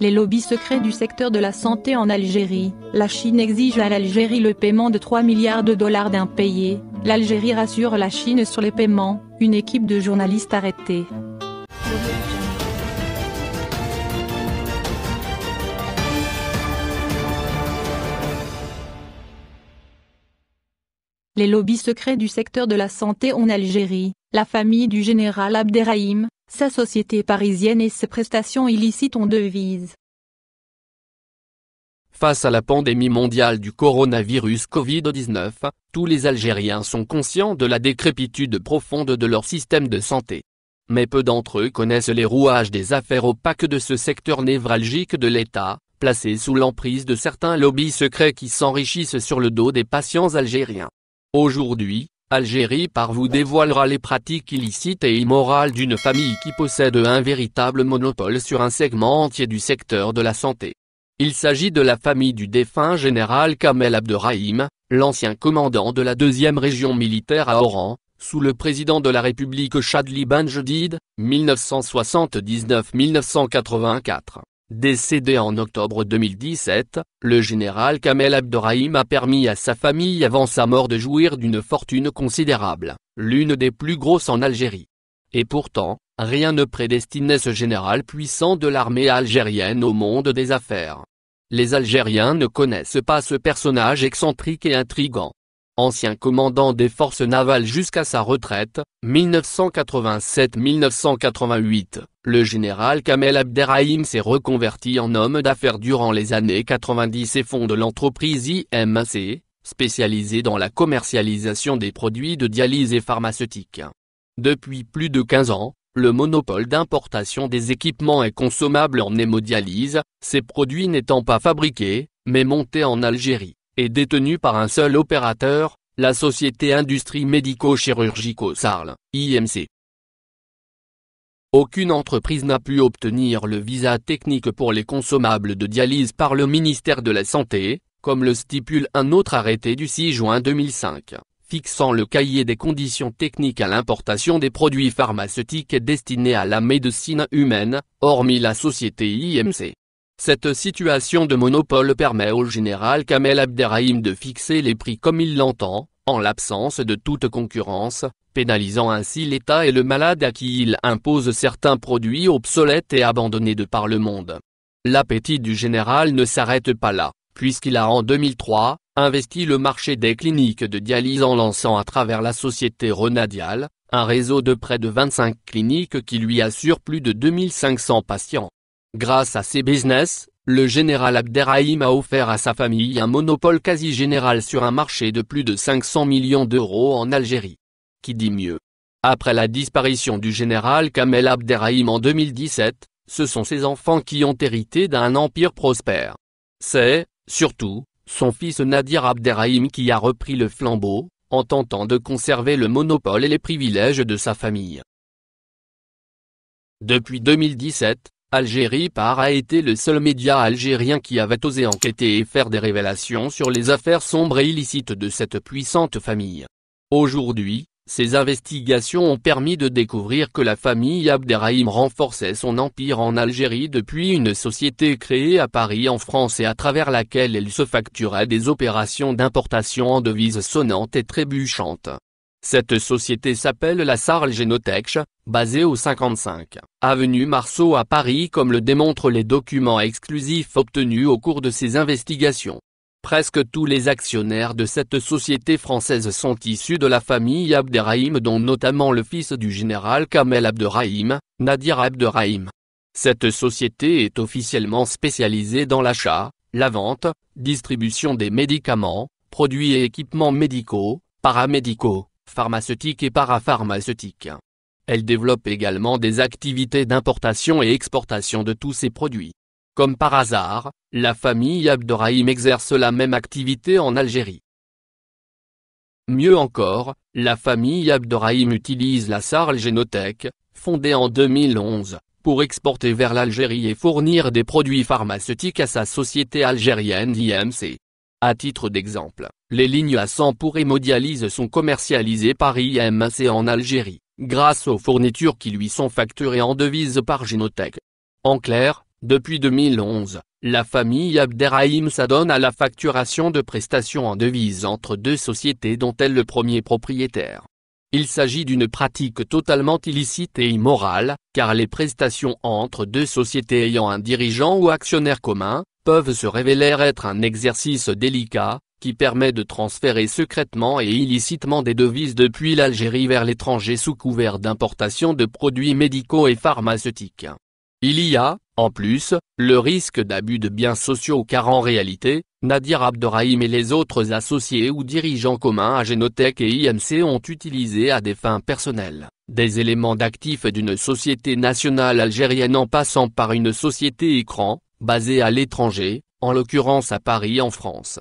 les lobbies secrets du secteur de la santé en Algérie. La Chine exige à l'Algérie le paiement de 3 milliards de dollars d'impayés. L'Algérie rassure la Chine sur les paiements, une équipe de journalistes arrêtée. Les lobbies secrets du secteur de la santé en Algérie. La famille du général Abderrahim, sa société parisienne et ses prestations illicites ont devise. Face à la pandémie mondiale du coronavirus Covid-19, tous les Algériens sont conscients de la décrépitude profonde de leur système de santé. Mais peu d'entre eux connaissent les rouages des affaires opaques de ce secteur névralgique de l'État, placé sous l'emprise de certains lobbies secrets qui s'enrichissent sur le dos des patients algériens. Aujourd'hui, Algérie par vous dévoilera les pratiques illicites et immorales d'une famille qui possède un véritable monopole sur un segment entier du secteur de la santé. Il s'agit de la famille du défunt général Kamel Abderrahim, l'ancien commandant de la deuxième région militaire à Oran, sous le président de la République Chadli Banjadid, 1979-1984. Décédé en octobre 2017, le général Kamel Abderrahim a permis à sa famille avant sa mort de jouir d'une fortune considérable, l'une des plus grosses en Algérie. Et pourtant, rien ne prédestinait ce général puissant de l'armée algérienne au monde des affaires. Les Algériens ne connaissent pas ce personnage excentrique et intrigant ancien commandant des forces navales jusqu'à sa retraite, 1987-1988, le général Kamel Abderrahim s'est reconverti en homme d'affaires durant les années 90 et fonde l'entreprise IMAC, spécialisée dans la commercialisation des produits de dialyse et pharmaceutique. Depuis plus de 15 ans, le monopole d'importation des équipements est consommable en hémodialyse, ces produits n'étant pas fabriqués, mais montés en Algérie est détenu par un seul opérateur, la Société Industrie Médico-Chirurgico-Sarles, IMC. Aucune entreprise n'a pu obtenir le visa technique pour les consommables de dialyse par le ministère de la Santé, comme le stipule un autre arrêté du 6 juin 2005, fixant le cahier des conditions techniques à l'importation des produits pharmaceutiques destinés à la médecine humaine, hormis la société IMC. Cette situation de monopole permet au général Kamel Abderrahim de fixer les prix comme il l'entend, en l'absence de toute concurrence, pénalisant ainsi l'État et le malade à qui il impose certains produits obsolètes et abandonnés de par le monde. L'appétit du général ne s'arrête pas là, puisqu'il a en 2003, investi le marché des cliniques de dialyse en lançant à travers la société Renadial, un réseau de près de 25 cliniques qui lui assure plus de 2500 patients. Grâce à ses business, le général Abderrahim a offert à sa famille un monopole quasi général sur un marché de plus de 500 millions d'euros en Algérie. Qui dit mieux Après la disparition du général Kamel Abderrahim en 2017, ce sont ses enfants qui ont hérité d'un empire prospère. C'est, surtout, son fils Nadir Abderrahim qui a repris le flambeau, en tentant de conserver le monopole et les privilèges de sa famille. Depuis 2017, Algérie Par a été le seul média algérien qui avait osé enquêter et faire des révélations sur les affaires sombres et illicites de cette puissante famille. Aujourd'hui, ces investigations ont permis de découvrir que la famille Abderrahim renforçait son empire en Algérie depuis une société créée à Paris en France et à travers laquelle elle se facturait des opérations d'importation en devises sonnantes et trébuchantes. Cette société s'appelle la Sarl Genotech, basée au 55 avenue Marceau à Paris comme le démontrent les documents exclusifs obtenus au cours de ces investigations. Presque tous les actionnaires de cette société française sont issus de la famille Abderrahim dont notamment le fils du général Kamel Abderrahim, Nadir Abderrahim. Cette société est officiellement spécialisée dans l'achat, la vente, distribution des médicaments, produits et équipements médicaux, paramédicaux pharmaceutiques et parapharmaceutique Elle développe également des activités d'importation et exportation de tous ses produits. Comme par hasard, la famille Abderrahim exerce la même activité en Algérie. Mieux encore, la famille Abderrahim utilise la Sarl Genotech, fondée en 2011, pour exporter vers l'Algérie et fournir des produits pharmaceutiques à sa société algérienne IMC. À titre d'exemple, les lignes à 100 pour Modialise sont commercialisées par IMAC en Algérie, grâce aux fournitures qui lui sont facturées en devises par GinoTech. En clair, depuis 2011, la famille Abderrahim s'adonne à la facturation de prestations en devises entre deux sociétés dont elle est le premier propriétaire. Il s'agit d'une pratique totalement illicite et immorale, car les prestations entre deux sociétés ayant un dirigeant ou actionnaire commun, peuvent se révéler être un exercice délicat, qui permet de transférer secrètement et illicitement des devises depuis l'Algérie vers l'étranger sous couvert d'importations de produits médicaux et pharmaceutiques. Il y a, en plus, le risque d'abus de biens sociaux car en réalité, Nadir Abderrahim et les autres associés ou dirigeants communs à Genotech et IMC ont utilisé à des fins personnelles, des éléments d'actifs d'une société nationale algérienne en passant par une société écran, Basées à l'étranger, en l'occurrence à Paris en France.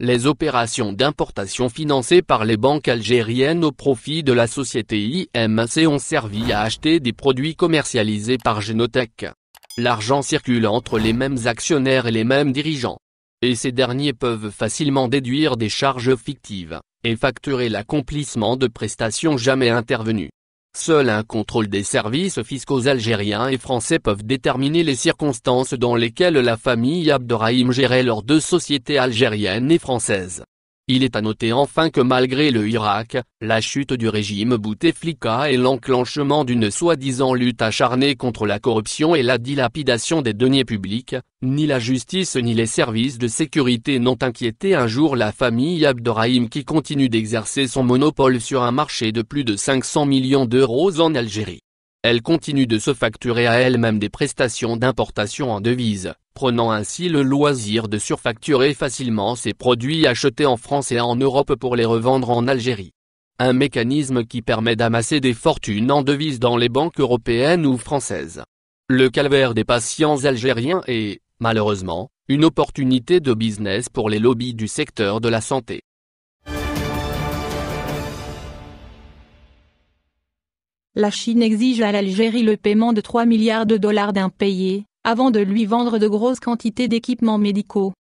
Les opérations d'importation financées par les banques algériennes au profit de la société IMC ont servi à acheter des produits commercialisés par Genotech. L'argent circule entre les mêmes actionnaires et les mêmes dirigeants. Et ces derniers peuvent facilement déduire des charges fictives, et facturer l'accomplissement de prestations jamais intervenues. Seul un contrôle des services fiscaux algériens et français peuvent déterminer les circonstances dans lesquelles la famille Abderrahim gérait leurs deux sociétés algériennes et françaises. Il est à noter enfin que malgré le Irak, la chute du régime Bouteflika et l'enclenchement d'une soi-disant lutte acharnée contre la corruption et la dilapidation des deniers publics, ni la justice ni les services de sécurité n'ont inquiété un jour la famille Abderrahim qui continue d'exercer son monopole sur un marché de plus de 500 millions d'euros en Algérie. Elle continue de se facturer à elle-même des prestations d'importation en devises, prenant ainsi le loisir de surfacturer facilement ses produits achetés en France et en Europe pour les revendre en Algérie. Un mécanisme qui permet d'amasser des fortunes en devises dans les banques européennes ou françaises. Le calvaire des patients algériens est, malheureusement, une opportunité de business pour les lobbies du secteur de la santé. La Chine exige à l'Algérie le paiement de 3 milliards de dollars d'impayés, avant de lui vendre de grosses quantités d'équipements médicaux.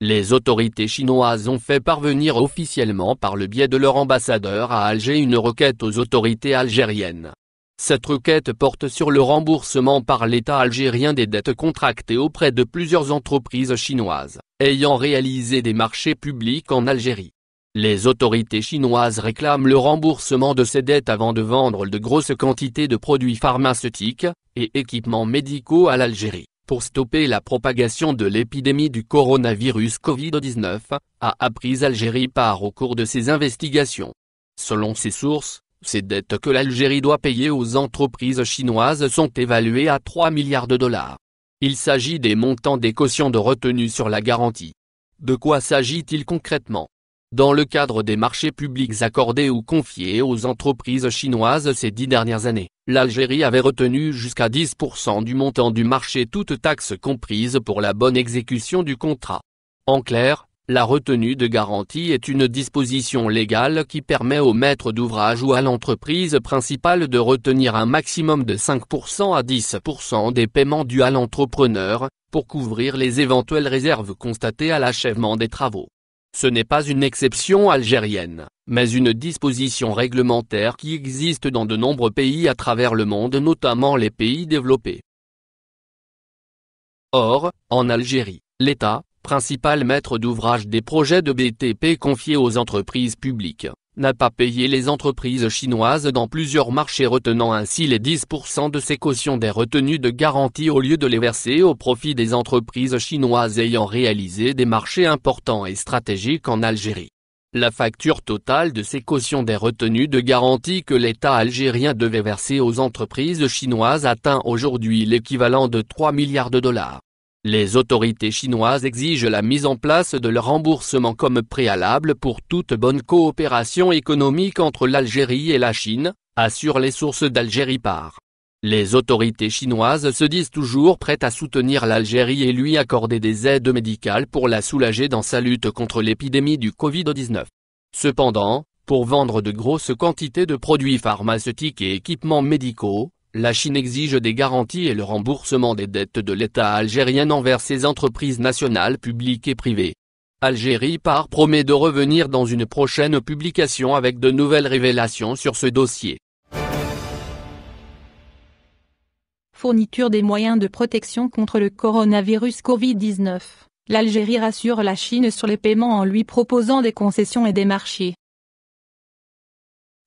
Les autorités chinoises ont fait parvenir officiellement par le biais de leur ambassadeur à Alger une requête aux autorités algériennes. Cette requête porte sur le remboursement par l'État algérien des dettes contractées auprès de plusieurs entreprises chinoises, ayant réalisé des marchés publics en Algérie. Les autorités chinoises réclament le remboursement de ces dettes avant de vendre de grosses quantités de produits pharmaceutiques et équipements médicaux à l'Algérie. Pour stopper la propagation de l'épidémie du coronavirus Covid-19, a appris Algérie par au cours de ses investigations. Selon ses sources, ces dettes que l'Algérie doit payer aux entreprises chinoises sont évaluées à 3 milliards de dollars. Il s'agit des montants des cautions de retenue sur la garantie. De quoi s'agit-il concrètement dans le cadre des marchés publics accordés ou confiés aux entreprises chinoises ces dix dernières années, l'Algérie avait retenu jusqu'à 10% du montant du marché toute taxe comprise pour la bonne exécution du contrat. En clair, la retenue de garantie est une disposition légale qui permet au maître d'ouvrage ou à l'entreprise principale de retenir un maximum de 5% à 10% des paiements dus à l'entrepreneur, pour couvrir les éventuelles réserves constatées à l'achèvement des travaux. Ce n'est pas une exception algérienne, mais une disposition réglementaire qui existe dans de nombreux pays à travers le monde notamment les pays développés. Or, en Algérie, l'État, principal maître d'ouvrage des projets de BTP confiés aux entreprises publiques, n'a pas payé les entreprises chinoises dans plusieurs marchés retenant ainsi les 10% de ses cautions des retenues de garantie au lieu de les verser au profit des entreprises chinoises ayant réalisé des marchés importants et stratégiques en Algérie. La facture totale de ces cautions des retenues de garantie que l'État algérien devait verser aux entreprises chinoises atteint aujourd'hui l'équivalent de 3 milliards de dollars. Les autorités chinoises exigent la mise en place de leur remboursement comme préalable pour toute bonne coopération économique entre l'Algérie et la Chine, assurent les sources d'Algérie par. Les autorités chinoises se disent toujours prêtes à soutenir l'Algérie et lui accorder des aides médicales pour la soulager dans sa lutte contre l'épidémie du Covid-19. Cependant, pour vendre de grosses quantités de produits pharmaceutiques et équipements médicaux, la Chine exige des garanties et le remboursement des dettes de l'État algérien envers ses entreprises nationales publiques et privées. Algérie par promet de revenir dans une prochaine publication avec de nouvelles révélations sur ce dossier. Fourniture des moyens de protection contre le coronavirus Covid-19. L'Algérie rassure la Chine sur les paiements en lui proposant des concessions et des marchés.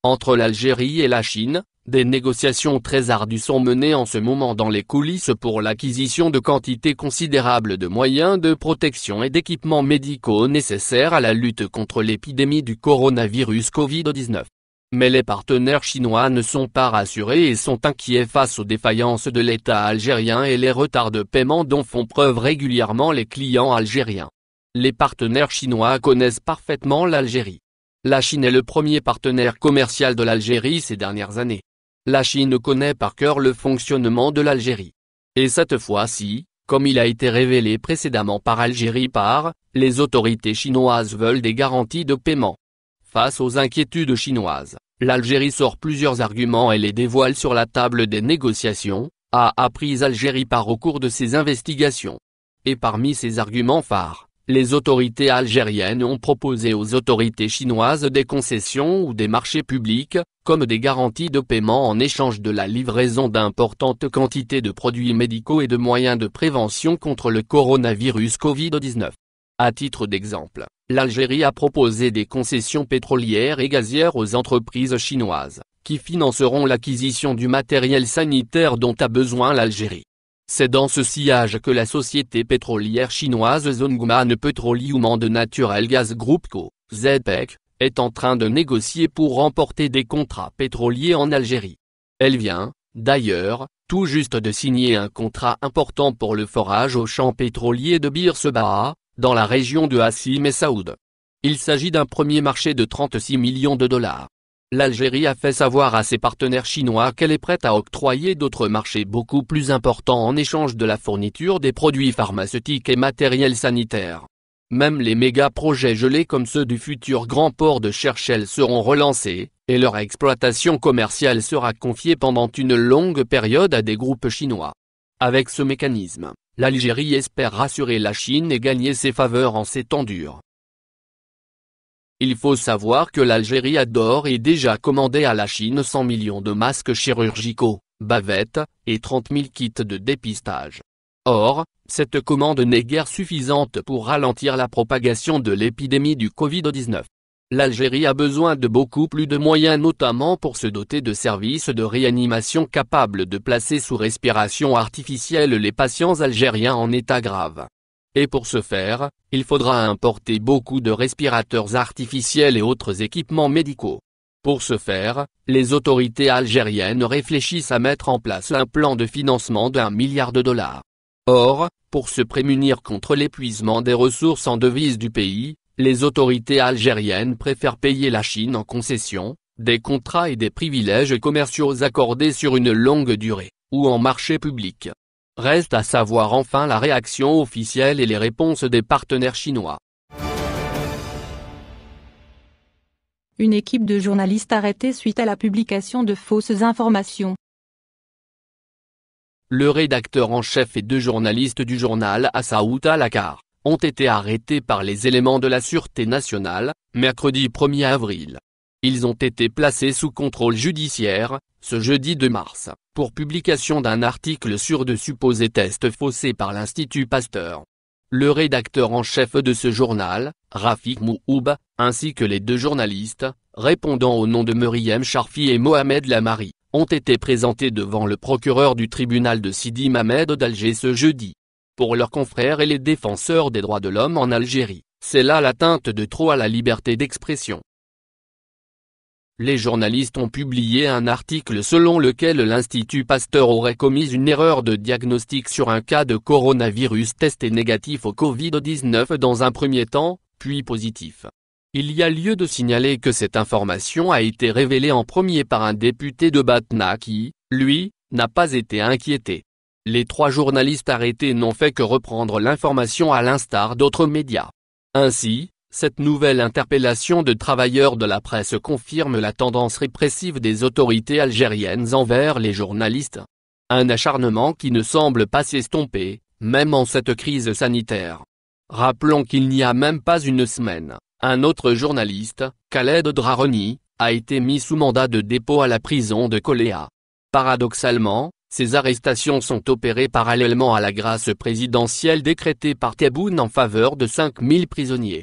Entre l'Algérie et la Chine, des négociations très ardues sont menées en ce moment dans les coulisses pour l'acquisition de quantités considérables de moyens de protection et d'équipements médicaux nécessaires à la lutte contre l'épidémie du coronavirus Covid-19. Mais les partenaires chinois ne sont pas rassurés et sont inquiets face aux défaillances de l'État algérien et les retards de paiement dont font preuve régulièrement les clients algériens. Les partenaires chinois connaissent parfaitement l'Algérie. La Chine est le premier partenaire commercial de l'Algérie ces dernières années la Chine connaît par cœur le fonctionnement de l'Algérie. Et cette fois-ci, comme il a été révélé précédemment par Algérie par, les autorités chinoises veulent des garanties de paiement. Face aux inquiétudes chinoises, l'Algérie sort plusieurs arguments et les dévoile sur la table des négociations, a appris Algérie par au cours de ses investigations. Et parmi ces arguments phares, les autorités algériennes ont proposé aux autorités chinoises des concessions ou des marchés publics, comme des garanties de paiement en échange de la livraison d'importantes quantités de produits médicaux et de moyens de prévention contre le coronavirus Covid-19. À titre d'exemple, l'Algérie a proposé des concessions pétrolières et gazières aux entreprises chinoises, qui financeront l'acquisition du matériel sanitaire dont a besoin l'Algérie. C'est dans ce sillage que la société pétrolière chinoise Zongman Petroleum and Natural Gas Group Co, ZPEC, est en train de négocier pour remporter des contrats pétroliers en Algérie. Elle vient, d'ailleurs, tout juste de signer un contrat important pour le forage au champ pétrolier de Bir Sebaa, dans la région de Hassim et Saoud. Il s'agit d'un premier marché de 36 millions de dollars l'Algérie a fait savoir à ses partenaires chinois qu'elle est prête à octroyer d'autres marchés beaucoup plus importants en échange de la fourniture des produits pharmaceutiques et matériels sanitaires. Même les méga-projets gelés comme ceux du futur grand port de Cherchel seront relancés, et leur exploitation commerciale sera confiée pendant une longue période à des groupes chinois. Avec ce mécanisme, l'Algérie espère rassurer la Chine et gagner ses faveurs en ces il faut savoir que l'Algérie a et déjà commandé à la Chine 100 millions de masques chirurgicaux, bavettes, et 30 000 kits de dépistage. Or, cette commande n'est guère suffisante pour ralentir la propagation de l'épidémie du Covid-19. L'Algérie a besoin de beaucoup plus de moyens notamment pour se doter de services de réanimation capables de placer sous respiration artificielle les patients algériens en état grave. Et pour ce faire, il faudra importer beaucoup de respirateurs artificiels et autres équipements médicaux. Pour ce faire, les autorités algériennes réfléchissent à mettre en place un plan de financement d'un milliard de dollars. Or, pour se prémunir contre l'épuisement des ressources en devises du pays, les autorités algériennes préfèrent payer la Chine en concession, des contrats et des privilèges commerciaux accordés sur une longue durée, ou en marché public. Reste à savoir enfin la réaction officielle et les réponses des partenaires chinois. Une équipe de journalistes arrêtée suite à la publication de fausses informations. Le rédacteur en chef et deux journalistes du journal Asaouta Lakar ont été arrêtés par les éléments de la Sûreté nationale, mercredi 1er avril. Ils ont été placés sous contrôle judiciaire, ce jeudi 2 mars pour publication d'un article sur de supposés tests faussés par l'Institut Pasteur. Le rédacteur en chef de ce journal, Rafik Mouhoub, ainsi que les deux journalistes, répondant au nom de Meriem Sharfi et Mohamed Lamari, ont été présentés devant le procureur du tribunal de Sidi Mamed d'Alger ce jeudi. Pour leurs confrères et les défenseurs des droits de l'homme en Algérie, c'est là l'atteinte de trop à la liberté d'expression les journalistes ont publié un article selon lequel l'Institut Pasteur aurait commis une erreur de diagnostic sur un cas de coronavirus testé négatif au Covid-19 dans un premier temps, puis positif. Il y a lieu de signaler que cette information a été révélée en premier par un député de Batna qui, lui, n'a pas été inquiété. Les trois journalistes arrêtés n'ont fait que reprendre l'information à l'instar d'autres médias. Ainsi, cette nouvelle interpellation de travailleurs de la presse confirme la tendance répressive des autorités algériennes envers les journalistes. Un acharnement qui ne semble pas s'estomper, même en cette crise sanitaire. Rappelons qu'il n'y a même pas une semaine, un autre journaliste, Khaled Draroni, a été mis sous mandat de dépôt à la prison de Coléa. Paradoxalement, ces arrestations sont opérées parallèlement à la grâce présidentielle décrétée par Tebboune en faveur de 5000 prisonniers.